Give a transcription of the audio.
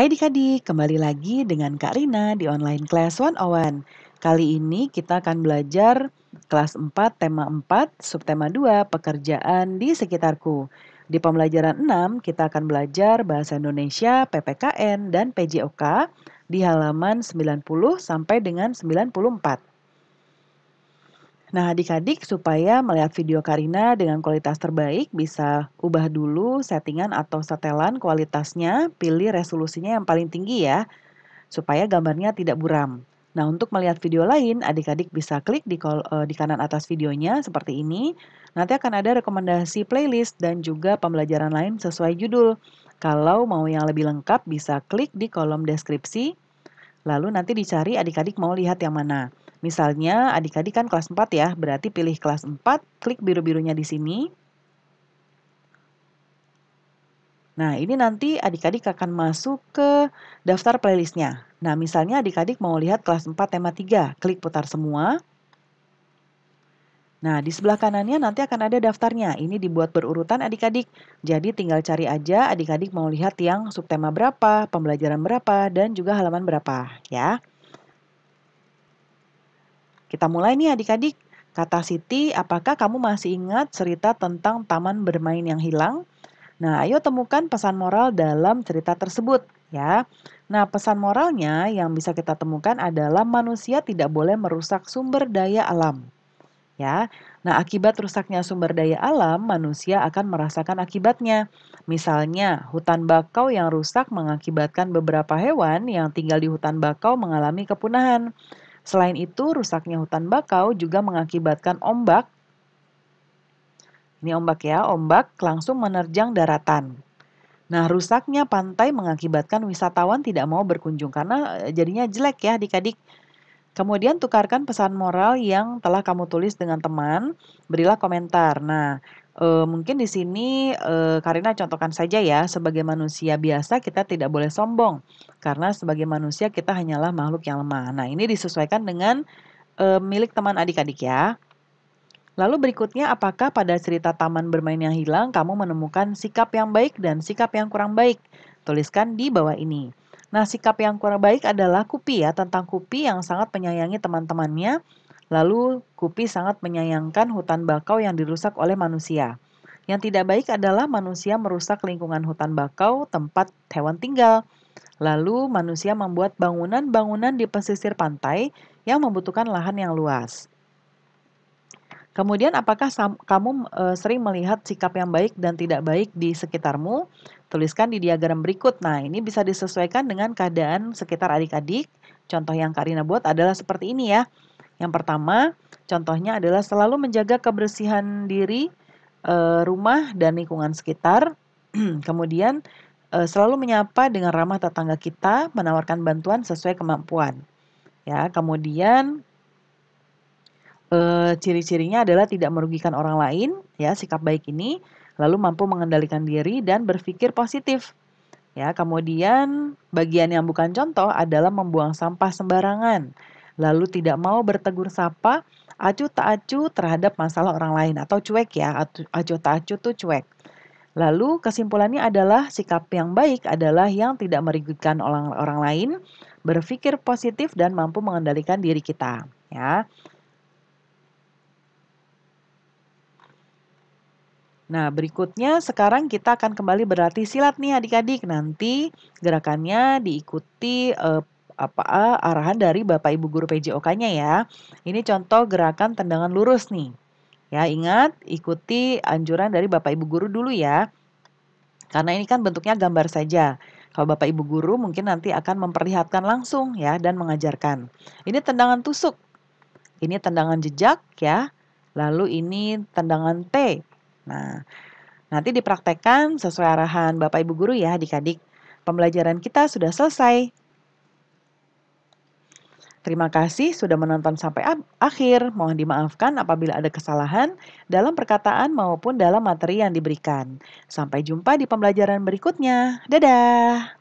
Hai dikadi, kembali lagi dengan Kak Rina di online class 101. Kali ini kita akan belajar kelas 4, tema 4, subtema 2, pekerjaan di sekitarku. Di pembelajaran 6, kita akan belajar Bahasa Indonesia, PPKN, dan PJOK di halaman 90 sampai dengan 94. Nah, adik-adik supaya melihat video Karina dengan kualitas terbaik bisa ubah dulu settingan atau setelan kualitasnya, pilih resolusinya yang paling tinggi ya, supaya gambarnya tidak buram. Nah, untuk melihat video lain, adik-adik bisa klik di, kol eh, di kanan atas videonya seperti ini. Nanti akan ada rekomendasi playlist dan juga pembelajaran lain sesuai judul. Kalau mau yang lebih lengkap, bisa klik di kolom deskripsi. Lalu nanti dicari adik-adik mau lihat yang mana. Misalnya adik-adik kan kelas 4 ya, berarti pilih kelas 4, klik biru-birunya di sini. Nah, ini nanti adik-adik akan masuk ke daftar playlistnya. Nah, misalnya adik-adik mau lihat kelas 4 tema 3, klik putar semua. Nah, di sebelah kanannya nanti akan ada daftarnya. Ini dibuat berurutan adik-adik. Jadi tinggal cari aja adik-adik mau lihat yang subtema berapa, pembelajaran berapa, dan juga halaman berapa ya. Kita mulai nih adik-adik. Kata Siti, apakah kamu masih ingat cerita tentang taman bermain yang hilang? Nah, ayo temukan pesan moral dalam cerita tersebut ya. Nah, pesan moralnya yang bisa kita temukan adalah manusia tidak boleh merusak sumber daya alam. Ya. Nah, akibat rusaknya sumber daya alam, manusia akan merasakan akibatnya. Misalnya, hutan bakau yang rusak mengakibatkan beberapa hewan yang tinggal di hutan bakau mengalami kepunahan. Selain itu, rusaknya hutan bakau juga mengakibatkan ombak. Ini ombak ya, ombak langsung menerjang daratan. Nah, rusaknya pantai mengakibatkan wisatawan tidak mau berkunjung karena eh, jadinya jelek ya adik-adik. Kemudian tukarkan pesan moral yang telah kamu tulis dengan teman, berilah komentar. Nah, e, mungkin di sini e, Karina contohkan saja ya, sebagai manusia biasa kita tidak boleh sombong karena sebagai manusia kita hanyalah makhluk yang lemah. Nah, ini disesuaikan dengan e, milik teman adik-adik ya. Lalu berikutnya, apakah pada cerita Taman Bermain yang Hilang kamu menemukan sikap yang baik dan sikap yang kurang baik? Tuliskan di bawah ini. Nah, sikap yang kurang baik adalah Kupi ya, tentang Kupi yang sangat menyayangi teman-temannya, lalu Kupi sangat menyayangkan hutan bakau yang dirusak oleh manusia. Yang tidak baik adalah manusia merusak lingkungan hutan bakau, tempat hewan tinggal. Lalu manusia membuat bangunan-bangunan di pesisir pantai yang membutuhkan lahan yang luas. Kemudian apakah kamu eh, sering melihat sikap yang baik dan tidak baik di sekitarmu? Tuliskan di diagram berikut. Nah, ini bisa disesuaikan dengan keadaan sekitar adik-adik. Contoh yang Karina buat adalah seperti ini ya. Yang pertama, contohnya adalah selalu menjaga kebersihan diri, eh, rumah dan lingkungan sekitar. Kemudian eh, selalu menyapa dengan ramah tetangga kita, menawarkan bantuan sesuai kemampuan. Ya, kemudian e, ciri-cirinya adalah tidak merugikan orang lain, ya sikap baik ini, lalu mampu mengendalikan diri dan berpikir positif. Ya, kemudian bagian yang bukan contoh adalah membuang sampah sembarangan, lalu tidak mau bertegur sapa, acu tak acu terhadap masalah orang lain atau cuek ya, acu tak acu tuh cuek. Lalu kesimpulannya adalah sikap yang baik adalah yang tidak merugikan orang orang lain, berpikir positif dan mampu mengendalikan diri kita, ya. Nah, berikutnya sekarang kita akan kembali berlatih silat nih adik-adik. Nanti gerakannya diikuti eh, apa eh, arahan dari Bapak Ibu guru PJOK-nya ya. Ini contoh gerakan tendangan lurus nih. Ya, ingat ikuti anjuran dari Bapak Ibu guru dulu ya. Karena ini kan bentuknya gambar saja. Kalau Bapak Ibu guru mungkin nanti akan memperlihatkan langsung ya dan mengajarkan. Ini tendangan tusuk. Ini tendangan jejak ya. Lalu ini tendangan T. Nah, nanti dipraktekkan sesuai arahan Bapak Ibu guru ya adik-adik. Pembelajaran kita sudah selesai. Terima kasih sudah menonton sampai akhir. Mohon dimaafkan apabila ada kesalahan dalam perkataan maupun dalam materi yang diberikan. Sampai jumpa di pembelajaran berikutnya. Dadah.